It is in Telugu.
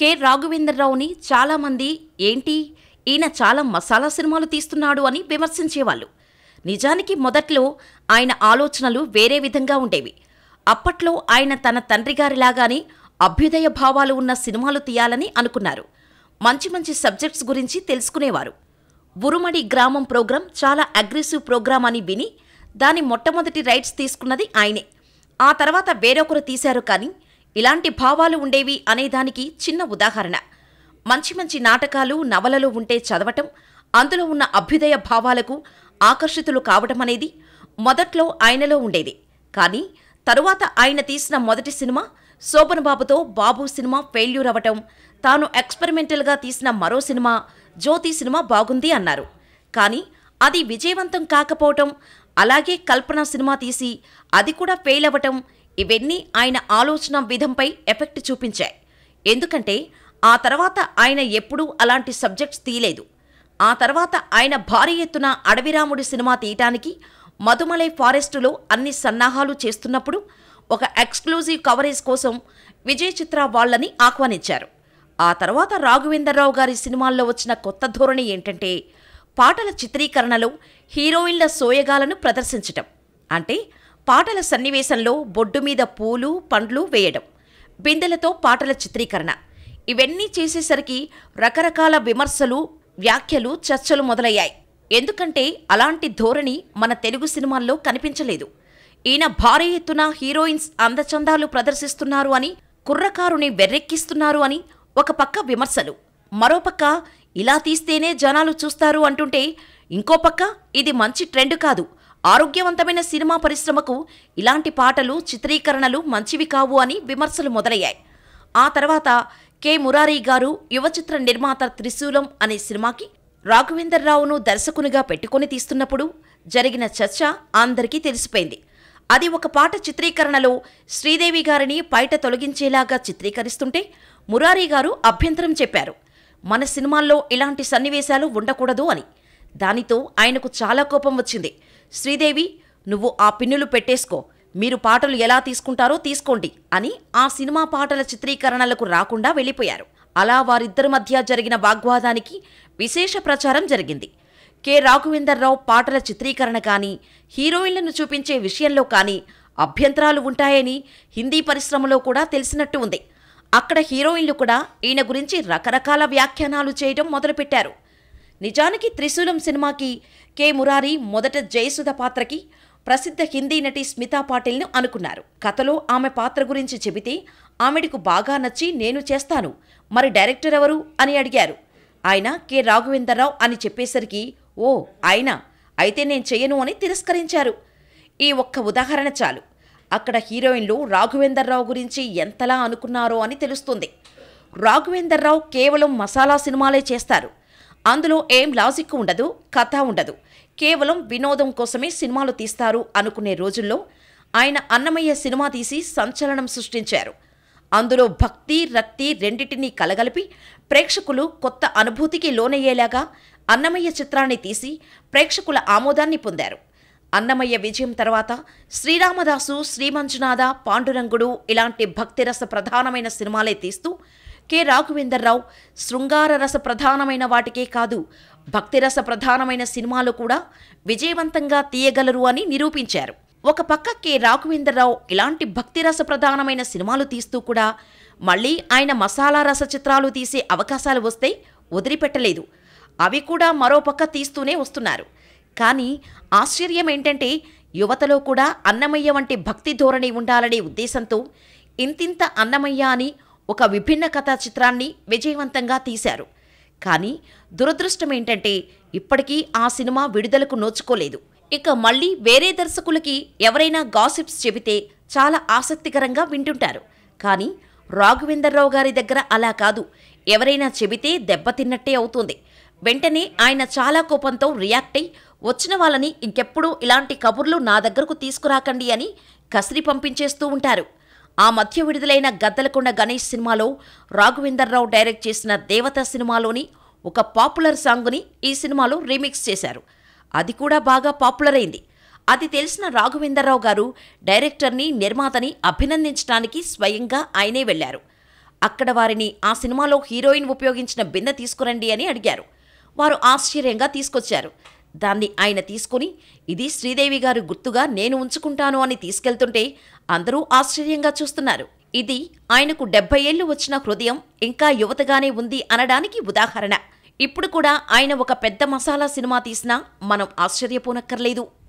కె రాఘవేంద్రరావుని చాలామంది ఏంటి ఈయన చాలా మసాలా సినిమాలు తీస్తున్నాడు అని విమర్శించేవాళ్ళు నిజానికి మొదట్లో ఆయన ఆలోచనలు వేరే విధంగా ఉండేవి అప్పట్లో ఆయన తన తండ్రిగారిలాగానే అభ్యుదయ భావాలు ఉన్న సినిమాలు తీయాలని అనుకున్నారు మంచి మంచి సబ్జెక్ట్స్ గురించి తెలుసుకునేవారు ఉరుమడి గ్రామం ప్రోగ్రాం చాలా అగ్రెసివ్ ప్రోగ్రాం అని విని దాని మొట్టమొదటి రైట్స్ తీసుకున్నది ఆయనే ఆ తర్వాత వేరొకరు తీశారు కానీ ఇలాంటి భావాలు ఉండేవి అనేదానికి చిన్న ఉదాహరణ మంచి మంచి నాటకాలు నవలలో ఉంటే చదవటం అందులో ఉన్న అభ్యుదయ భావాలకు ఆకర్షితులు కావటం అనేది మొదట్లో ఆయనలో ఉండేది కానీ తరువాత ఆయన తీసిన మొదటి సినిమా శోభన్ బాబుతో బాబు సినిమా ఫెయిల్యూర్ అవ్వటం తాను ఎక్స్పెరిమెంటల్గా తీసిన మరో సినిమా జ్యోతి సినిమా బాగుంది అన్నారు కానీ అది విజయవంతం కాకపోవటం అలాగే కల్పన సినిమా తీసి అది కూడా ఫెయిల్ అవ్వటం ఇవన్నీ ఆయన ఆలోచన విధంపై ఎఫెక్ట్ చూపించాయి ఎందుకంటే ఆ తర్వాత ఆయన ఎప్పుడూ అలాంటి సబ్జెక్ట్స్ తీయలేదు ఆ తర్వాత ఆయన భారీ ఎత్తున అడవిరాముడి సినిమా తీయటానికి మధుమలై ఫారెస్టులో అన్ని సన్నాహాలు చేస్తున్నప్పుడు ఒక ఎక్స్క్లూజివ్ కవరేజ్ కోసం విజయ్ చిత్ర వాళ్లని ఆహ్వానించారు ఆ తర్వాత రాఘవేంద్రరావు గారి సినిమాల్లో వచ్చిన కొత్త ధోరణి ఏంటంటే పాటల చిత్రీకరణలో హీరోయిన్ల సోయగాలను ప్రదర్శించటం అంటే పాటల సన్నివేశంలో బొడ్డు మీద పూలు పండ్లు వేయడం బిందెలతో పాటల చిత్రీకరణ ఇవన్నీ చేసేసరికి రకరకాల విమర్శలు వ్యాఖ్యలు చర్చలు మొదలయ్యాయి ఎందుకంటే అలాంటి ధోరణి మన తెలుగు సినిమాల్లో కనిపించలేదు ఈయన భారీ ఎత్తున హీరోయిన్స్ అందచందాలు ప్రదర్శిస్తున్నారు అని కుర్రకారుని వెర్రెక్కిస్తున్నారు అని ఒక పక్క విమర్శలు మరోపక్క ఇలా తీస్తేనే జనాలు చూస్తారు అంటుంటే ఇంకో పక్క ఇది మంచి ట్రెండ్ కాదు ఆరోగ్యవంతమైన సినిమా పరిశ్రమకు ఇలాంటి పాటలు చిత్రీకరణలు మంచివి కావు అని విమర్శలు మొదలయ్యాయి ఆ తర్వాత కె మురారీ గారు యువచిత్ర నిర్మాత త్రిశూలం అనే సినిమాకి రాఘవేందర్ రావును దర్శకునిగా పెట్టుకుని తీస్తున్నప్పుడు జరిగిన చర్చ అందరికీ తెలిసిపోయింది అది ఒక పాట చిత్రీకరణలో శ్రీదేవి గారిని బయట తొలగించేలాగా చిత్రీకరిస్తుంటే మురారీ గారు అభ్యంతరం చెప్పారు మన సినిమాల్లో ఇలాంటి సన్నివేశాలు ఉండకూడదు అని దానితో ఆయనకు చాలా కోపం వచ్చింది శ్రీదేవి నువ్వు ఆ పిన్నులు పెట్టేసుకో మీరు పాటలు ఎలా తీసుకుంటారో తీసుకోండి అని ఆ సినిమా పాటల చిత్రీకరణలకు రాకుండా వెళ్ళిపోయారు అలా వారిద్దరి మధ్య జరిగిన వాగ్వాదానికి విశేష ప్రచారం జరిగింది కె రాఘవేందర్రావు పాటల చిత్రీకరణ కానీ హీరోయిన్లను చూపించే విషయంలో కానీ అభ్యంతరాలు ఉంటాయని హిందీ పరిశ్రమలో కూడా తెలిసినట్టు ఉంది అక్కడ హీరోయిన్లు కూడా ఈయన గురించి రకరకాల వ్యాఖ్యానాలు చేయడం మొదలుపెట్టారు నిజానికి త్రిశూలం సినిమాకి కె మురారి మొదట జయసుధ పాత్రకి ప్రసిద్ధ హిందీ నటి స్మితా పాటిల్ను అనుకున్నారు కథలో ఆమె పాత్ర గురించి చెబితే ఆమెడికు బాగా నచ్చి నేను చేస్తాను మరి డైరెక్టర్ ఎవరు అని అడిగారు ఆయన కె రాఘవేంద్రరావు అని చెప్పేసరికి ఓ ఆయన అయితే నేను చేయను అని తిరస్కరించారు ఈ ఒక్క ఉదాహరణ చాలు అక్కడ హీరోయిన్లు రాఘవేందర్రావు గురించి ఎంతలా అనుకున్నారో అని తెలుస్తుంది రాఘవేందర్రావు కేవలం మసాలా సినిమాలే చేస్తారు అందులో ఏం లాజిక్ ఉండదు కథ ఉండదు కేవలం వినోదం కోసమే సినిమాలు తీస్తారు అనుకునే రోజుల్లో ఆయన అన్నమయ్య సినిమా తీసి సంచలనం సృష్టించారు అందులో భక్తి రక్తి రెండింటినీ కలగలిపి ప్రేక్షకులు కొత్త అనుభూతికి లోనయ్యేలాగా అన్నమయ్య చిత్రాన్ని తీసి ప్రేక్షకుల ఆమోదాన్ని పొందారు అన్నమయ్య విజయం తర్వాత శ్రీరామదాసు శ్రీమంజునాథ పాండురంగుడు ఇలాంటి భక్తిరస ప్రధానమైన సినిమాలే తీస్తూ కె రాఘవేందర్రావు శృంగార రస ప్రధానమైన వాటికే కాదు భక్తిరస ప్రధానమైన సినిమాలు కూడా విజయవంతంగా తీయగలరు అని నిరూపించారు ఒక పక్క కె రావు ఇలాంటి భక్తిరస ప్రధానమైన సినిమాలు తీస్తూ కూడా మళ్ళీ ఆయన మసాలా రస చిత్రాలు తీసే అవకాశాలు వస్తే వదిలిపెట్టలేదు అవి కూడా మరో పక్క తీస్తూనే వస్తున్నారు కానీ ఆశ్చర్యం ఏంటంటే యువతలో కూడా అన్నమయ్య వంటి భక్తి ధోరణి ఉండాలనే ఉద్దేశంతో ఇంతింత అన్నమయ్య అని ఒక విభిన్న కథా చిత్రాన్ని విజయవంతంగా తీశారు కానీ దురదృష్టం ఏంటంటే ఇప్పటికీ ఆ సినిమా విడుదలకు నోచుకోలేదు ఇక మళ్ళీ వేరే దర్శకులకి ఎవరైనా గాసిప్స్ చెబితే చాలా ఆసక్తికరంగా వింటుంటారు కానీ రాఘవేందర్రావు గారి దగ్గర అలా కాదు ఎవరైనా చెబితే దెబ్బతిన్నట్టే అవుతుంది వెంటనే ఆయన చాలా కోపంతో రియాక్ట్ అయి వచ్చిన వాళ్ళని ఇంకెప్పుడూ ఇలాంటి కబుర్లు నా దగ్గరకు తీసుకురాకండి అని కసిరి పంపించేస్తూ ఉంటారు ఆ మధ్య విడుదలైన గద్దలకొండ గణేష్ సినిమాలో రావు డైరెక్ట్ చేసిన దేవత సినిమాలోని ఒక పాపులర్ సాంగ్ని ఈ సినిమాలో రీమిక్స్ చేశారు అది కూడా బాగా పాపులర్ అయింది అది తెలిసిన రాఘవేందర్రావు గారు డైరెక్టర్ని నిర్మాతని అభినందించడానికి స్వయంగా ఆయనే వెళ్లారు అక్కడ వారిని ఆ సినిమాలో హీరోయిన్ ఉపయోగించిన బిన్న తీసుకురండి అని అడిగారు వారు ఆశ్చర్యంగా తీసుకొచ్చారు దాన్ని ఆయన తీసుకుని ఇది శ్రీదేవి గారు గుర్తుగా నేను ఉంచుకుంటాను అని తీసుకెళ్తుంటే అందరూ ఆశ్చర్యంగా చూస్తున్నారు ఇది ఆయనకు డెబ్బై ఏళ్లు వచ్చిన హృదయం ఇంకా యువతగానే ఉంది అనడానికి ఉదాహరణ ఇప్పుడు కూడా ఆయన ఒక పెద్ద మసాలా సినిమా తీసినా మనం ఆశ్చర్యపోనక్కర్లేదు